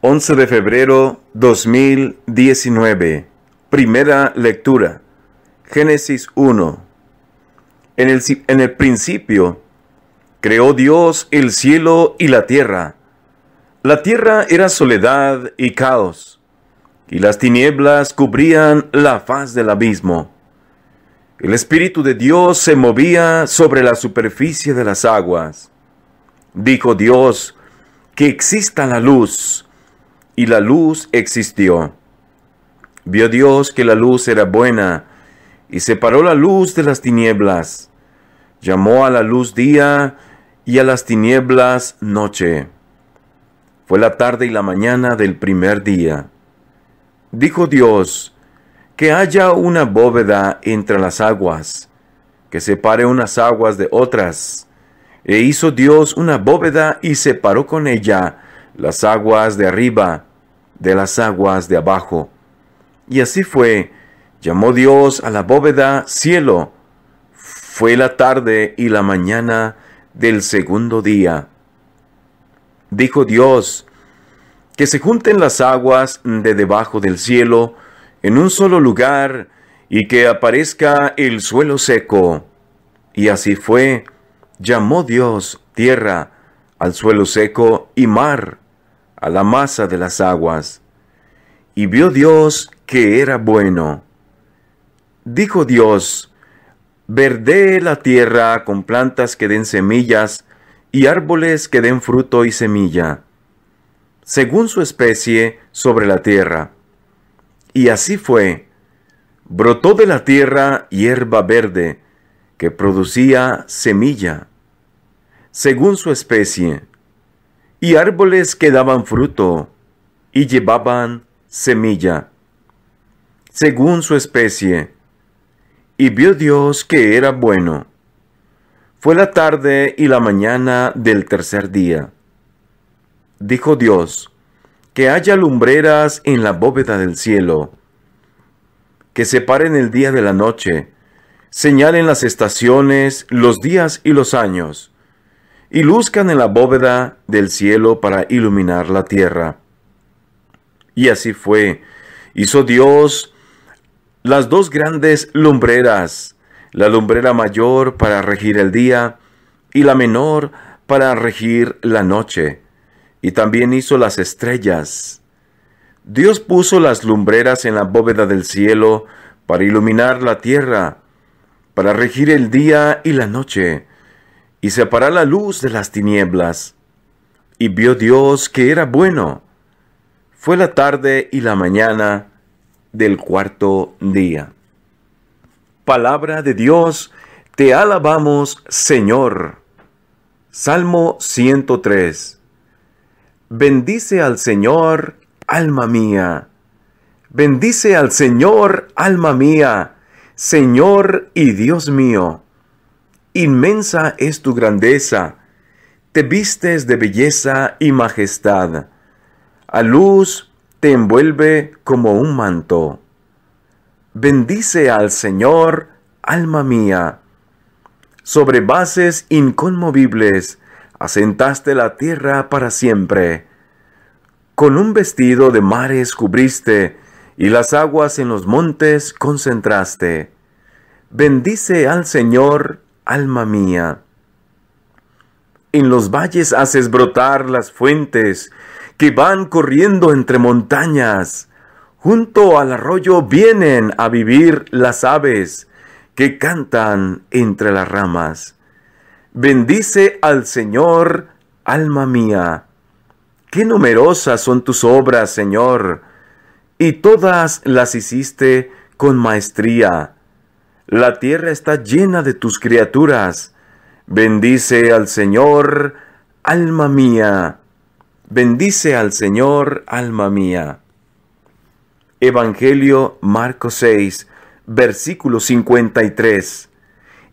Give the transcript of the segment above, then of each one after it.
11 de febrero 2019. Primera lectura. Génesis 1. En el, en el, principio, creó Dios el cielo y la tierra. La tierra era soledad y caos, y las tinieblas cubrían la faz del abismo. El Espíritu de Dios se movía sobre la superficie de las aguas. Dijo Dios, que exista la luz y la luz existió. Vio Dios que la luz era buena, y separó la luz de las tinieblas. Llamó a la luz día y a las tinieblas noche. Fue la tarde y la mañana del primer día. Dijo Dios, que haya una bóveda entre las aguas, que separe unas aguas de otras. E hizo Dios una bóveda y separó con ella las aguas de arriba de las aguas de abajo. Y así fue. Llamó Dios a la bóveda cielo. Fue la tarde y la mañana del segundo día. Dijo Dios, que se junten las aguas de debajo del cielo en un solo lugar y que aparezca el suelo seco. Y así fue. Llamó Dios tierra, al suelo seco y mar a la masa de las aguas. Y vio Dios que era bueno. Dijo Dios, verde la tierra con plantas que den semillas y árboles que den fruto y semilla, según su especie sobre la tierra. Y así fue. Brotó de la tierra hierba verde, que producía semilla, según su especie, y árboles que daban fruto y llevaban semilla, según su especie. Y vio Dios que era bueno. Fue la tarde y la mañana del tercer día. Dijo Dios, que haya lumbreras en la bóveda del cielo, que separen el día de la noche, señalen las estaciones, los días y los años, y luzcan en la bóveda del cielo para iluminar la tierra. Y así fue. Hizo Dios las dos grandes lumbreras, la lumbrera mayor para regir el día y la menor para regir la noche. Y también hizo las estrellas. Dios puso las lumbreras en la bóveda del cielo para iluminar la tierra, para regir el día y la noche, y separó la luz de las tinieblas. Y vio Dios que era bueno. Fue la tarde y la mañana del cuarto día. Palabra de Dios, te alabamos Señor. Salmo 103. Bendice al Señor, alma mía. Bendice al Señor, alma mía, Señor y Dios mío. Inmensa es tu grandeza, te vistes de belleza y majestad, a luz te envuelve como un manto. Bendice al Señor, alma mía. Sobre bases inconmovibles asentaste la tierra para siempre. Con un vestido de mares cubriste, y las aguas en los montes concentraste. Bendice al Señor, alma mía. En los valles haces brotar las fuentes que van corriendo entre montañas. Junto al arroyo vienen a vivir las aves que cantan entre las ramas. Bendice al Señor, alma mía. Qué numerosas son tus obras, Señor, y todas las hiciste con maestría la tierra está llena de tus criaturas. Bendice al Señor, alma mía. Bendice al Señor, alma mía. Evangelio Marcos 6, versículo 53.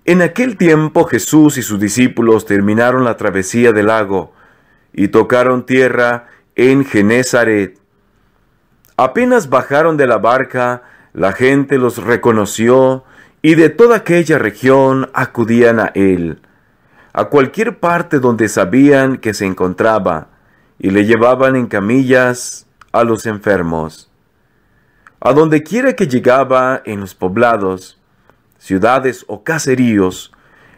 En aquel tiempo Jesús y sus discípulos terminaron la travesía del lago y tocaron tierra en Genesaret. Apenas bajaron de la barca, la gente los reconoció y de toda aquella región acudían a él, a cualquier parte donde sabían que se encontraba, y le llevaban en camillas a los enfermos. A donde quiera que llegaba en los poblados, ciudades o caseríos,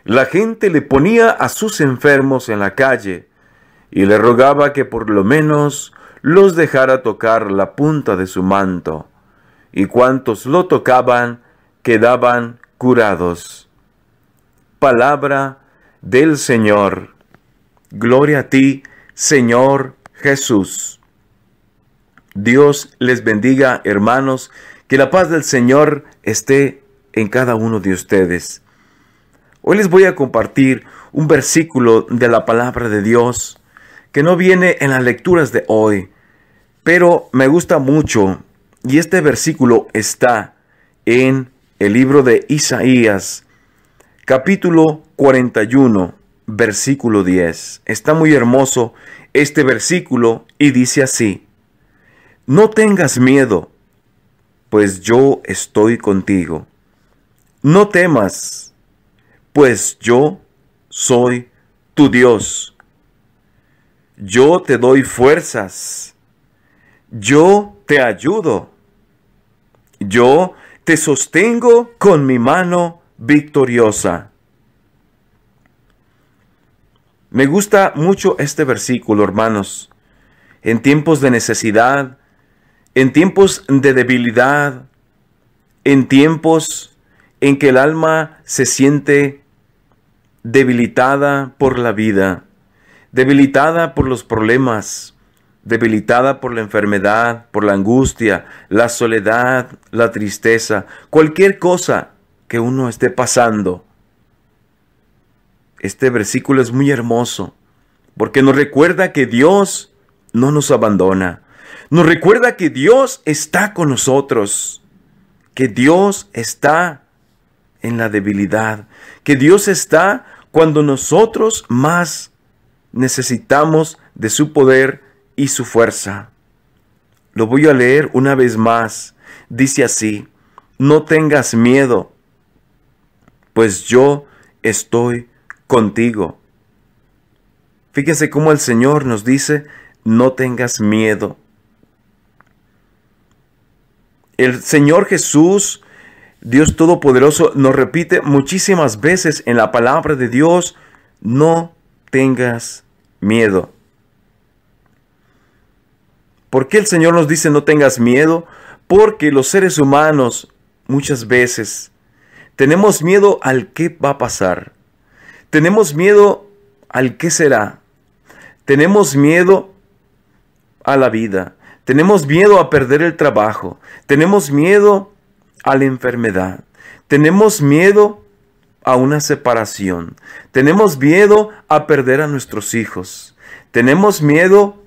la gente le ponía a sus enfermos en la calle y le rogaba que por lo menos los dejara tocar la punta de su manto, y cuantos lo tocaban quedaban curados. Palabra del Señor. Gloria a ti, Señor Jesús. Dios les bendiga, hermanos, que la paz del Señor esté en cada uno de ustedes. Hoy les voy a compartir un versículo de la palabra de Dios que no viene en las lecturas de hoy, pero me gusta mucho y este versículo está en el libro de Isaías, capítulo 41, versículo 10. Está muy hermoso este versículo y dice así, No tengas miedo, pues yo estoy contigo. No temas, pues yo soy tu Dios. Yo te doy fuerzas. Yo te ayudo. Yo te sostengo con mi mano victoriosa. Me gusta mucho este versículo, hermanos. En tiempos de necesidad, en tiempos de debilidad, en tiempos en que el alma se siente debilitada por la vida, debilitada por los problemas, debilitada por la enfermedad, por la angustia, la soledad, la tristeza, cualquier cosa que uno esté pasando. Este versículo es muy hermoso porque nos recuerda que Dios no nos abandona. Nos recuerda que Dios está con nosotros, que Dios está en la debilidad, que Dios está cuando nosotros más necesitamos de su poder y su fuerza. Lo voy a leer una vez más. Dice así, no tengas miedo, pues yo estoy contigo. Fíjense cómo el Señor nos dice, no tengas miedo. El Señor Jesús, Dios Todopoderoso, nos repite muchísimas veces en la palabra de Dios, no tengas miedo. ¿Por qué el Señor nos dice no tengas miedo? Porque los seres humanos muchas veces tenemos miedo al qué va a pasar. Tenemos miedo al qué será. Tenemos miedo a la vida. Tenemos miedo a perder el trabajo. Tenemos miedo a la enfermedad. Tenemos miedo a una separación. Tenemos miedo a perder a nuestros hijos. Tenemos miedo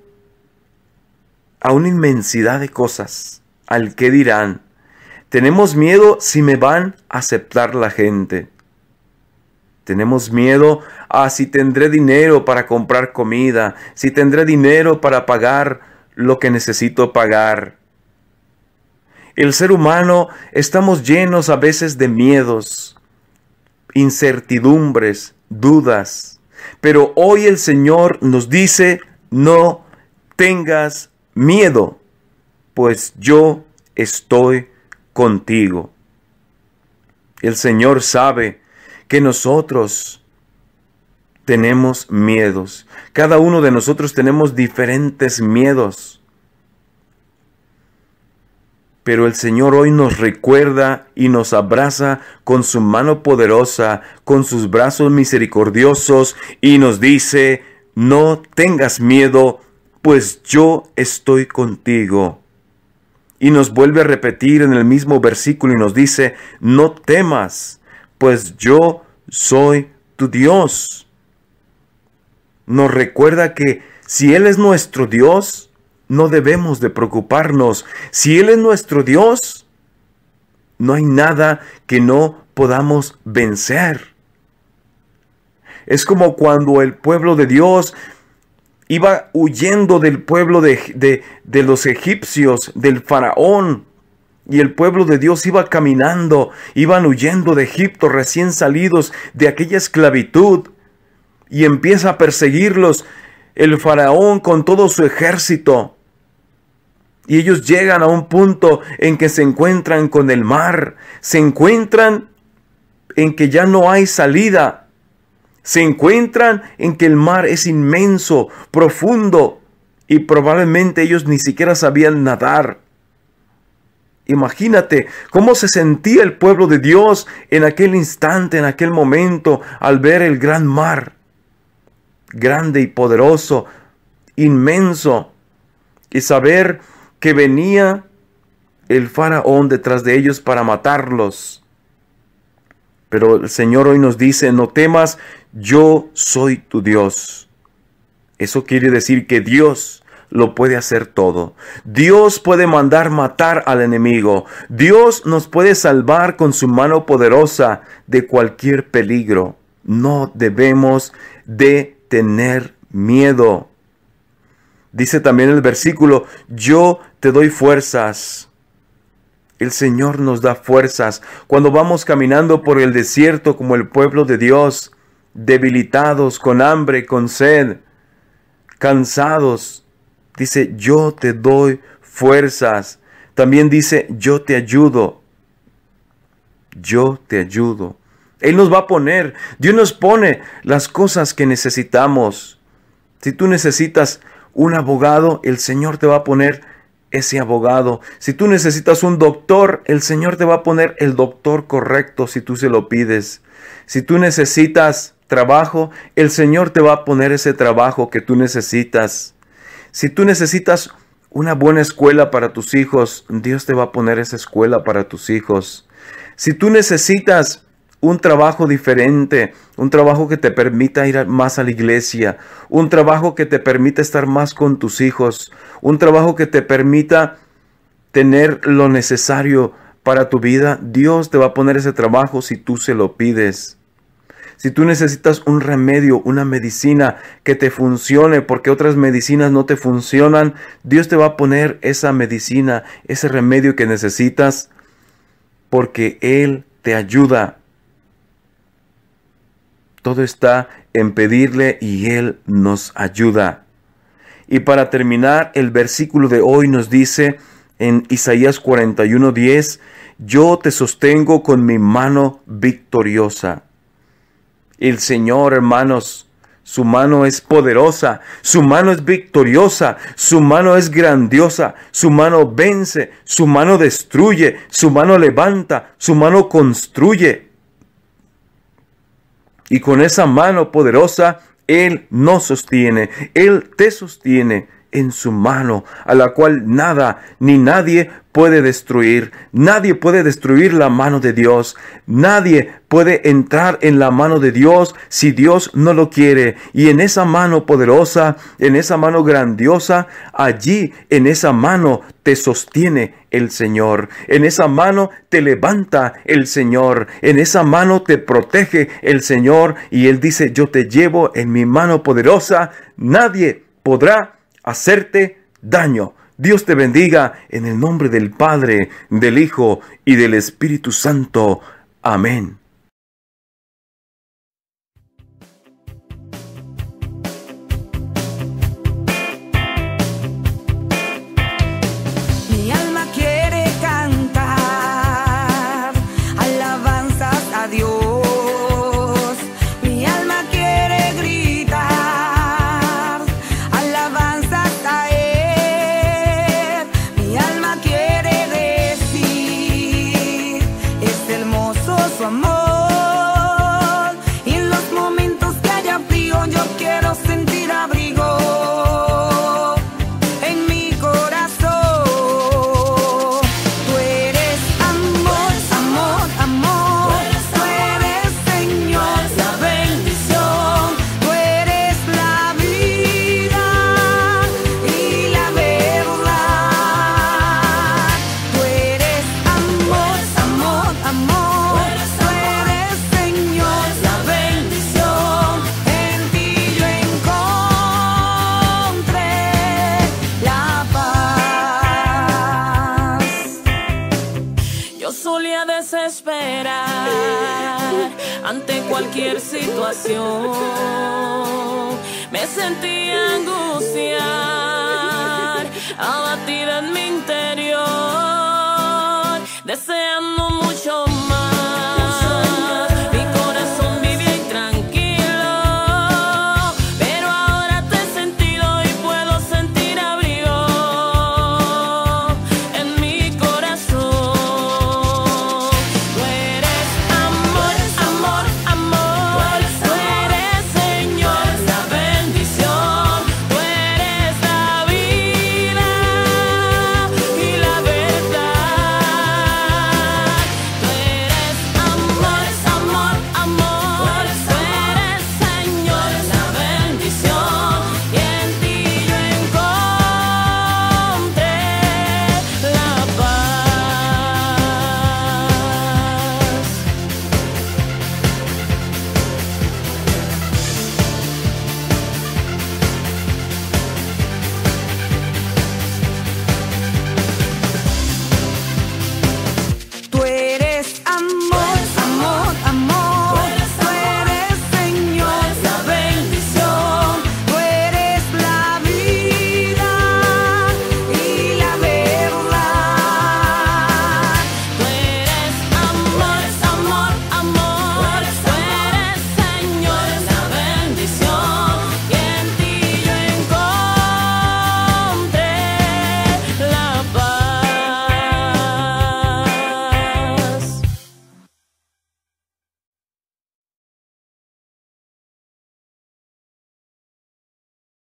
a una inmensidad de cosas, al que dirán. Tenemos miedo si me van a aceptar la gente. Tenemos miedo a ah, si tendré dinero para comprar comida, si tendré dinero para pagar lo que necesito pagar. El ser humano estamos llenos a veces de miedos, incertidumbres, dudas. Pero hoy el Señor nos dice, no tengas miedo, pues yo estoy contigo. El Señor sabe que nosotros tenemos miedos. Cada uno de nosotros tenemos diferentes miedos. Pero el Señor hoy nos recuerda y nos abraza con su mano poderosa, con sus brazos misericordiosos y nos dice, no tengas miedo, pues yo estoy contigo. Y nos vuelve a repetir en el mismo versículo y nos dice, no temas, pues yo soy tu Dios. Nos recuerda que si Él es nuestro Dios, no debemos de preocuparnos. Si Él es nuestro Dios, no hay nada que no podamos vencer. Es como cuando el pueblo de Dios iba huyendo del pueblo de, los egipcios, del faraón, y el pueblo de Dios iba caminando, iban huyendo de Egipto recién salidos de aquella esclavitud. Y empieza a perseguirlos el faraón con todo su ejército. Y ellos llegan a un punto en que se encuentran con el mar, se encuentran en que ya no hay salida se encuentran en que el mar es inmenso, profundo, y probablemente ellos ni siquiera sabían nadar. Imagínate cómo se sentía el pueblo de Dios en aquel instante, en aquel momento, al ver el gran mar, grande y poderoso, inmenso, y saber que venía el faraón detrás de ellos para matarlos. Pero el Señor hoy nos dice, no temas, yo soy tu Dios. Eso quiere decir que Dios lo puede hacer todo. Dios puede mandar matar al enemigo. Dios nos puede salvar con su mano poderosa de cualquier peligro. No debemos de tener miedo. Dice también el versículo, yo te doy fuerzas. El Señor nos da fuerzas cuando vamos caminando por el desierto como el pueblo de Dios debilitados, con hambre, con sed, cansados. Dice, yo te doy fuerzas. También dice, yo te ayudo. Yo te ayudo. Él nos va a poner, Dios nos pone las cosas que necesitamos. Si tú necesitas un abogado, el Señor te va a poner ese abogado. Si tú necesitas un doctor, el Señor te va a poner el doctor correcto si tú se lo pides. Si tú necesitas trabajo, el Señor te va a poner ese trabajo que tú necesitas. Si tú necesitas una buena escuela para tus hijos, Dios te va a poner esa escuela para tus hijos. Si tú necesitas un trabajo diferente, un trabajo que te permita ir más a la iglesia, un trabajo que te permita estar más con tus hijos, un trabajo que te permita tener lo necesario para tu vida, Dios te va a poner ese trabajo si tú se lo pides. Si tú necesitas un remedio, una medicina que te funcione porque otras medicinas no te funcionan, Dios te va a poner esa medicina, ese remedio que necesitas porque Él te ayuda. Todo está en pedirle y Él nos ayuda. Y para terminar, el versículo de hoy nos dice en Isaías 41:10, yo te sostengo con mi mano victoriosa. El Señor, hermanos, su mano es poderosa, su mano es victoriosa, su mano es grandiosa, su mano vence, su mano destruye, su mano levanta, su mano construye. Y con esa mano poderosa, Él nos sostiene, Él te sostiene en su mano, a la cual nada ni nadie puede destruir. Nadie puede destruir la mano de Dios. Nadie puede entrar en la mano de Dios si Dios no lo quiere. Y en esa mano poderosa, en esa mano grandiosa, allí en esa mano te sostiene el Señor. En esa mano te levanta el Señor. En esa mano te protege el Señor. Y Él dice, yo te llevo en mi mano poderosa. Nadie podrá hacerte daño. Dios te bendiga en el nombre del Padre, del Hijo y del Espíritu Santo. Amén. そうさう esperar ante cualquier situación. Me sentí angustiar, abatida en mi interior, deseando.